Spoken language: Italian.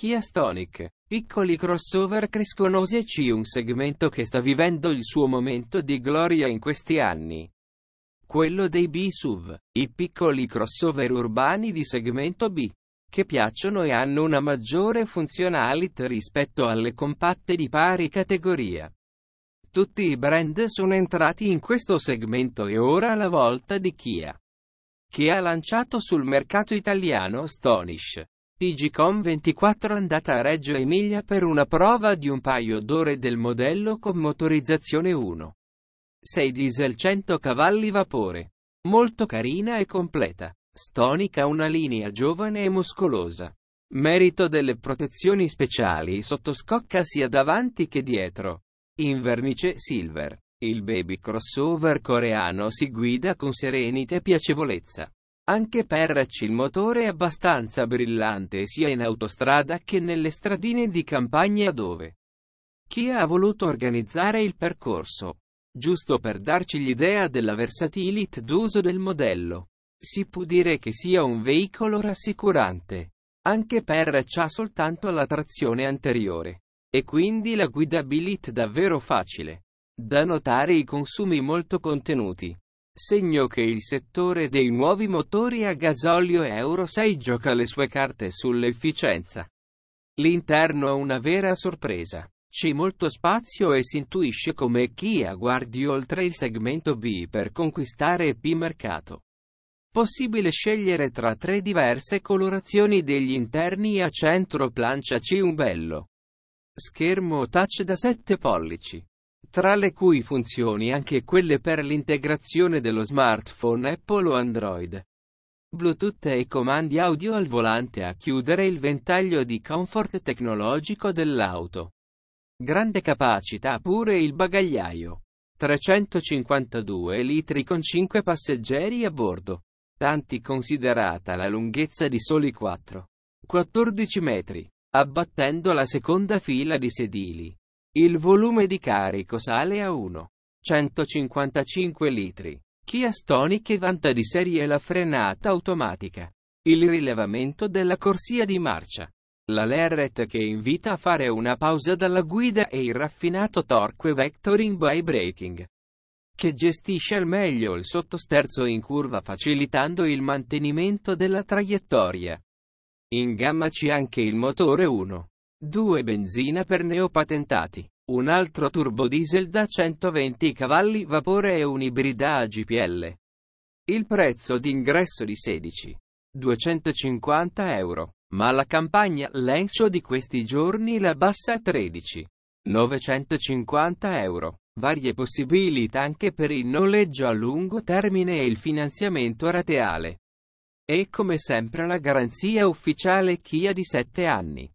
Kia Stonic. Piccoli crossover cresconosi e C un segmento che sta vivendo il suo momento di gloria in questi anni. Quello dei B-SUV, i piccoli crossover urbani di segmento B, che piacciono e hanno una maggiore funzionalità rispetto alle compatte di pari categoria. Tutti i brand sono entrati in questo segmento e ora la volta di Kia che ha lanciato sul mercato italiano Stonish, PGCOM 24 andata a Reggio Emilia per una prova di un paio d'ore del modello con motorizzazione 1. 6 diesel 100 cavalli vapore. Molto carina e completa. Stonica una linea giovane e muscolosa. Merito delle protezioni speciali sottoscocca sia davanti che dietro. In vernice silver. Il baby crossover coreano si guida con serenità e piacevolezza. Anche Perrac il motore è abbastanza brillante sia in autostrada che nelle stradine di campagna dove chi ha voluto organizzare il percorso. Giusto per darci l'idea della versatilità d'uso del modello. Si può dire che sia un veicolo rassicurante. Anche Perrac ha soltanto la trazione anteriore. E quindi la guidabilità davvero facile. Da notare i consumi molto contenuti segno che il settore dei nuovi motori a gasolio Euro 6 gioca le sue carte sull'efficienza. L'interno è una vera sorpresa. C'è molto spazio e si intuisce come Kia guardi oltre il segmento B per conquistare P mercato. Possibile scegliere tra tre diverse colorazioni degli interni a centro plancia C un bello. Schermo touch da 7 pollici tra le cui funzioni anche quelle per l'integrazione dello smartphone Apple o Android. Bluetooth e comandi audio al volante a chiudere il ventaglio di comfort tecnologico dell'auto. Grande capacità pure il bagagliaio. 352 litri con 5 passeggeri a bordo. Tanti considerata la lunghezza di soli 4. 14 metri, abbattendo la seconda fila di sedili. Il volume di carico sale a 1,155 litri. Kia Stonic vanta di serie la frenata automatica, il rilevamento della corsia di marcia, la Lerret che invita a fare una pausa dalla guida e il raffinato torque vectoring by braking, che gestisce al meglio il sottosterzo in curva facilitando il mantenimento della traiettoria. In gamma c'è anche il motore 1. 2 benzina per neopatentati, un altro turbodiesel da 120 cavalli vapore e un'ibrida a GPL. Il prezzo d'ingresso di 16. 250 euro, ma la campagna Lenso di questi giorni la bassa a 13. 950 euro. Varie possibilità anche per il noleggio a lungo termine e il finanziamento rateale. E come sempre la garanzia ufficiale Kia di 7 anni.